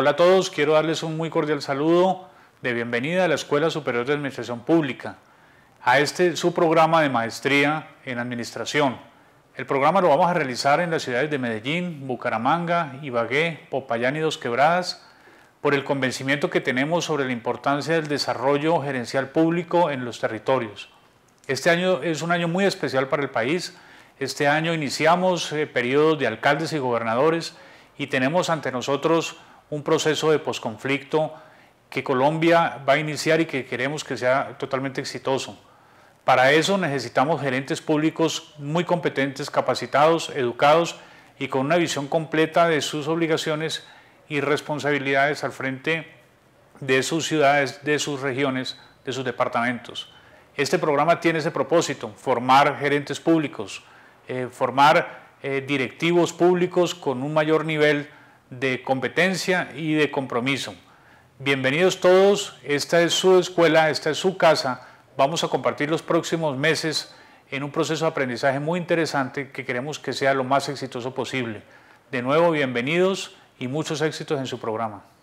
Hola a todos, quiero darles un muy cordial saludo de bienvenida a la Escuela Superior de Administración Pública, a este su programa de maestría en administración. El programa lo vamos a realizar en las ciudades de Medellín, Bucaramanga, Ibagué, Popayán y Dos Quebradas, por el convencimiento que tenemos sobre la importancia del desarrollo gerencial público en los territorios. Este año es un año muy especial para el país. Este año iniciamos eh, periodos de alcaldes y gobernadores y tenemos ante nosotros un proceso de posconflicto que Colombia va a iniciar y que queremos que sea totalmente exitoso. Para eso necesitamos gerentes públicos muy competentes, capacitados, educados y con una visión completa de sus obligaciones y responsabilidades al frente de sus ciudades, de sus regiones, de sus departamentos. Este programa tiene ese propósito, formar gerentes públicos, eh, formar eh, directivos públicos con un mayor nivel de competencia y de compromiso. Bienvenidos todos, esta es su escuela, esta es su casa. Vamos a compartir los próximos meses en un proceso de aprendizaje muy interesante que queremos que sea lo más exitoso posible. De nuevo, bienvenidos y muchos éxitos en su programa.